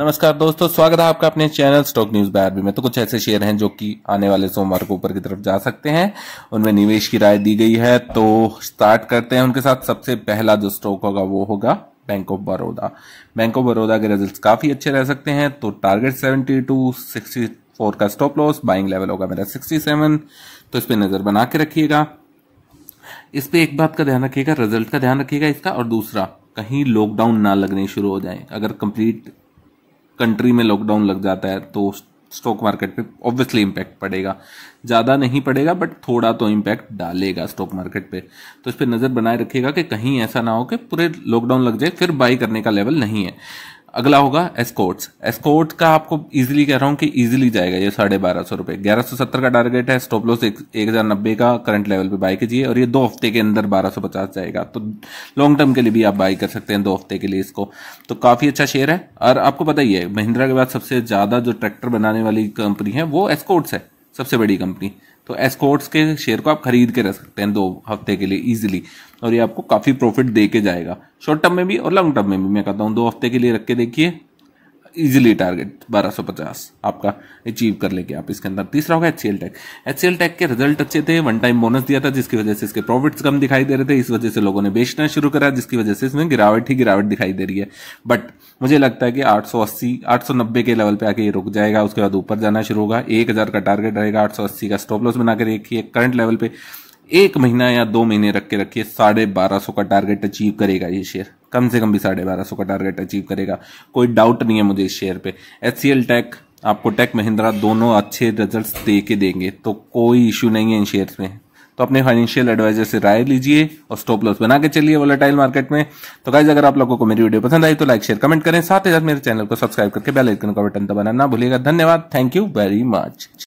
नमस्कार दोस्तों स्वागत है आपका अपने चैनल स्टॉक न्यूज बाय में तो कुछ ऐसे शेयर हैं जो कि आने वाले सोमवार को ऊपर की तरफ जा सकते हैं उनमें निवेश की राय दी गई है तो स्टार्ट करते हैं उनके साथ सबसे पहला जो स्टॉक होगा वो होगा bank of Baroda bank of Baroda के रिजल्ट काफी अच्छे रह सकते हैं तो target seventy two sixty four का स्टॉप लॉस बाइंग लेवल होगा मेरा सिक्सटी सेवन तो इस पर नजर बना के रखिएगा इस पर एक बात का ध्यान रखिएगा रिजल्ट का ध्यान रखिएगा इसका और दूसरा कहीं लॉकडाउन ना लगने शुरू हो जाए अगर कंप्लीट कंट्री में लॉकडाउन लग जाता है तो स्टॉक मार्केट पे ऑब्वियसली इम्पैक्ट पड़ेगा ज़्यादा नहीं पड़ेगा बट थोड़ा तो इम्पैक्ट डालेगा स्टॉक मार्केट पे तो इस पर नज़र बनाए रखिएगा कि कहीं ऐसा ना हो कि पूरे लॉकडाउन लग जाए फिर बाई करने का लेवल नहीं है अगला होगा एस्कोर्ट्स एस्कोर्ट का आपको इजीली कह रहा हूं कि इजीली जाएगा ये साढ़े बारह सौ रुपए ग्यारह सौ सत्तर का टारगेट है स्टॉप लॉस एक हजार नब्बे का करंट लेवल पे बाय कीजिए और ये दो हफ्ते के अंदर बारह सौ पचास जाएगा तो लॉन्ग टर्म के लिए भी आप बाय कर सकते हैं दो हफ्ते के लिए इसको तो काफी अच्छा शेयर है और आपको पता ही है महिंद्रा के बाद सबसे ज्यादा जो ट्रैक्टर बनाने वाली कंपनी है वो एस्कोर्ट्स है सबसे बड़ी कंपनी तो एस्कोर्ट्स के शेयर को आप खरीद के रख सकते हैं दो हफ्ते के लिए इजिली और ये आपको काफ़ी प्रॉफिट दे के जाएगा शॉर्ट टर्म में भी और लॉन्ग टर्म में भी मैं कहता हूँ दो हफ्ते के लिए रख के देखिए इजीली टारगेट 1250 आपका अचीव कर लेके आप इसके अंदर तीसरा होगा H C tech H tech के रिजल्ट अच्छे थे वन टाइम बोनस दिया था जिसकी वजह से इसके प्रॉफिट्स कम दिखाई दे रहे थे इस वजह से लोगों ने बेचना शुरू करा जिसकी वजह से इसमें गिरावट ही गिरावट दिखाई दे रही है बट मुझे लगता है कि 880 890 के लेवल पे आके ये रुक जाएगा उसके बाद ऊपर जाना शुरू होगा हजार का टारगेट रहेगा अस्सी का स्टॉप लॉस बनाकर रखिए करंट लेवल पे एक महीना या दो महीने रख के रखिए साढ़े बारह सौ का टारगेट अचीव करेगा ये शेयर कम से कम भी साढ़े बारह सौ का टारगेट अचीव करेगा कोई डाउट नहीं है मुझे इस शेयर पे एच सी एल टेक आपको टेक महिंद्रा दोनों अच्छे रिजल्ट दे के देंगे तो कोई इश्यू नहीं है इन शेयर में तो अपने फाइनेंशियल एडवाइजर से राय लीजिए और स्टॉप लॉस बना के चलिए वोलाटाइल मार्केट में तो गाइज अगर आप लोगों को मेरी वीडियो पसंद आई तो लाइक शेयर कमेंट करें साथ ही साथ मेरे चैनल को सब्सक्राइब करके बेल आइकन का बटन दबाना ना भूलिएगा धन्यवाद थैंक यू वेरी मच